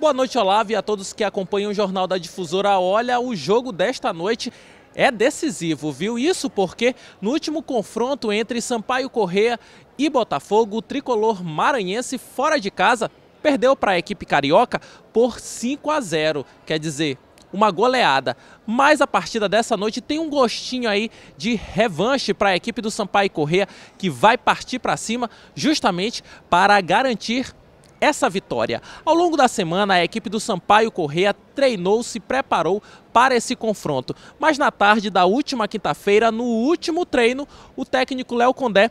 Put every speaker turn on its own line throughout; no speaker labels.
Boa noite, Olavo, e a todos que acompanham o Jornal da Difusora. Olha, o jogo desta noite é decisivo, viu? Isso porque no último confronto entre Sampaio Correa e Botafogo, o tricolor maranhense fora de casa perdeu para a equipe carioca por 5 a 0. Quer dizer, uma goleada. Mas a partida dessa noite tem um gostinho aí de revanche para a equipe do Sampaio Correa, que vai partir para cima justamente para garantir essa vitória. Ao longo da semana, a equipe do Sampaio Correia treinou, se preparou para esse confronto. Mas na tarde da última quinta-feira, no último treino, o técnico Léo Condé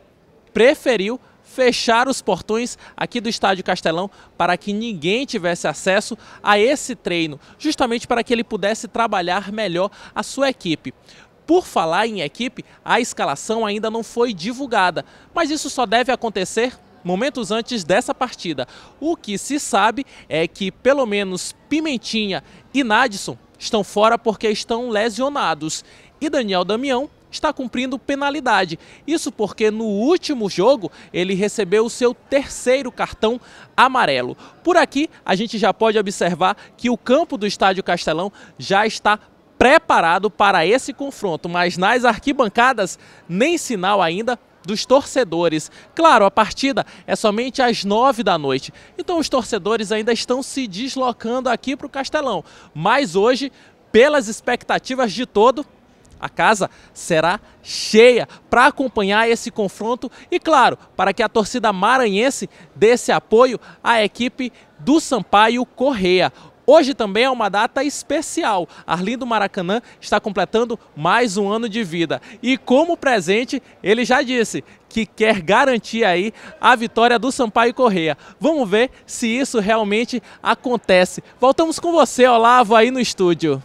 preferiu fechar os portões aqui do Estádio Castelão para que ninguém tivesse acesso a esse treino, justamente para que ele pudesse trabalhar melhor a sua equipe. Por falar em equipe, a escalação ainda não foi divulgada, mas isso só deve acontecer momentos antes dessa partida. O que se sabe é que pelo menos Pimentinha e Nadson estão fora porque estão lesionados. E Daniel Damião está cumprindo penalidade. Isso porque no último jogo ele recebeu o seu terceiro cartão amarelo. Por aqui a gente já pode observar que o campo do Estádio Castelão já está preparado para esse confronto, mas nas arquibancadas nem sinal ainda dos torcedores. Claro, a partida é somente às nove da noite, então os torcedores ainda estão se deslocando aqui para o Castelão. Mas hoje, pelas expectativas de todo, a casa será cheia para acompanhar esse confronto e, claro, para que a torcida maranhense desse apoio à equipe do Sampaio Correia. Hoje também é uma data especial. Arlindo Maracanã está completando mais um ano de vida. E como presente, ele já disse que quer garantir aí a vitória do Sampaio Correia. Vamos ver se isso realmente acontece. Voltamos com você, Olavo, aí no estúdio.